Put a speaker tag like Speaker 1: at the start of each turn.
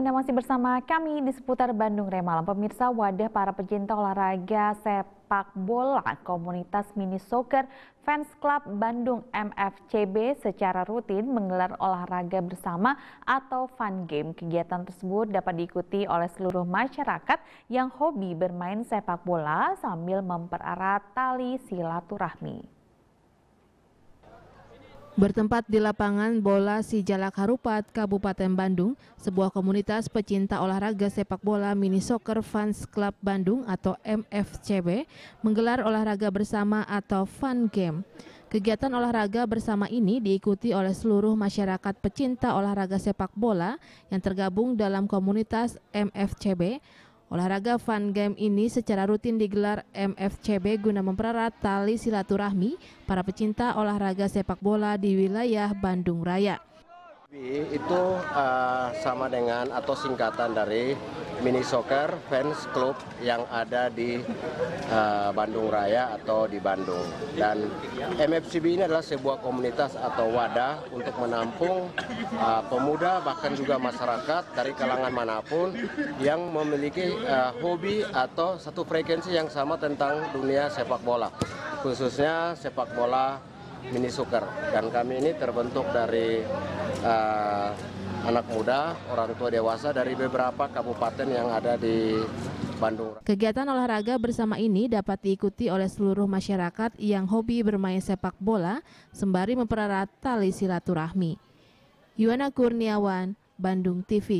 Speaker 1: Anda masih bersama kami di seputar Bandung Remalam. Pemirsa wadah para pecinta olahraga sepak bola komunitas mini soccer Fans Club Bandung MFCB secara rutin menggelar olahraga bersama atau fun game. Kegiatan tersebut dapat diikuti oleh seluruh masyarakat yang hobi bermain sepak bola sambil mempererat tali silaturahmi.
Speaker 2: Bertempat di lapangan bola Sijalak Harupat, Kabupaten Bandung, sebuah komunitas pecinta olahraga sepak bola Mini Soccer Fans Club Bandung atau MFCB menggelar olahraga bersama atau fun game. Kegiatan olahraga bersama ini diikuti oleh seluruh masyarakat pecinta olahraga sepak bola yang tergabung dalam komunitas MFCB Olahraga fun game ini secara rutin digelar MFCB guna mempererat tali silaturahmi para pecinta olahraga sepak bola di wilayah Bandung Raya.
Speaker 3: Itu uh, sama dengan atau singkatan dari mini soccer fans club yang ada di uh, Bandung Raya atau di Bandung. Dan MFCB ini adalah sebuah komunitas atau wadah untuk menampung uh, pemuda bahkan juga masyarakat dari kalangan manapun yang memiliki uh, hobi atau satu frekuensi yang sama tentang dunia sepak bola, khususnya sepak bola mini soccer. Dan kami ini terbentuk dari uh, anak muda, orang tua dewasa dari beberapa kabupaten yang ada di Bandung.
Speaker 2: Kegiatan olahraga bersama ini dapat diikuti oleh seluruh masyarakat yang hobi bermain sepak bola sembari mempererat tali silaturahmi. Yuana Kurniawan, Bandung TV.